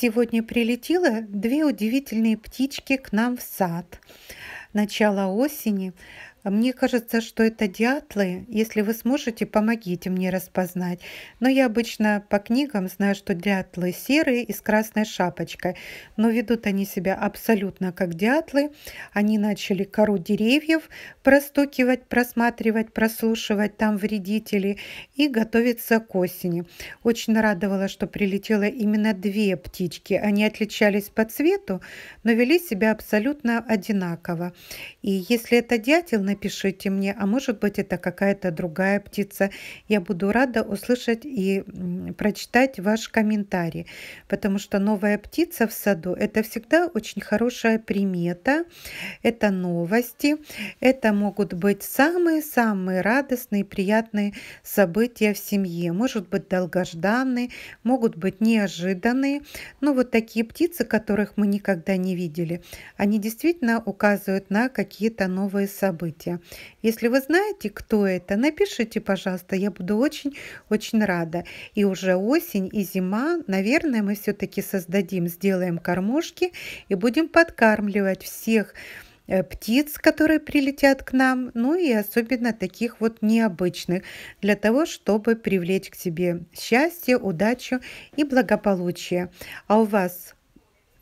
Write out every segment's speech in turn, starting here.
Сегодня прилетело две удивительные птички к нам в сад. Начало осени. А мне кажется, что это дятлы. Если вы сможете, помогите мне распознать. Но я обычно по книгам знаю, что дятлы серые и с красной шапочкой. Но ведут они себя абсолютно как дятлы. Они начали кору деревьев простукивать, просматривать, прослушивать там вредители и готовиться к осени. Очень радовало, что прилетело именно две птички. Они отличались по цвету, но вели себя абсолютно одинаково. И если это дятел, напишите мне, а может быть это какая-то другая птица. Я буду рада услышать и прочитать ваш комментарий, потому что новая птица в саду – это всегда очень хорошая примета, это новости, это могут быть самые-самые радостные, приятные события в семье, может быть долгожданные, могут быть неожиданные, но вот такие птицы, которых мы никогда не видели, они действительно указывают на какие-то новые события события. Если вы знаете, кто это, напишите, пожалуйста, я буду очень-очень рада. И уже осень и зима, наверное, мы все-таки создадим, сделаем кормушки и будем подкармливать всех э, птиц, которые прилетят к нам, ну и особенно таких вот необычных, для того, чтобы привлечь к себе счастье, удачу и благополучие. А у вас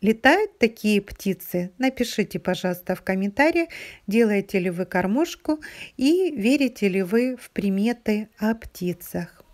Летают такие птицы? Напишите, пожалуйста, в комментариях, делаете ли вы кормушку и верите ли вы в приметы о птицах.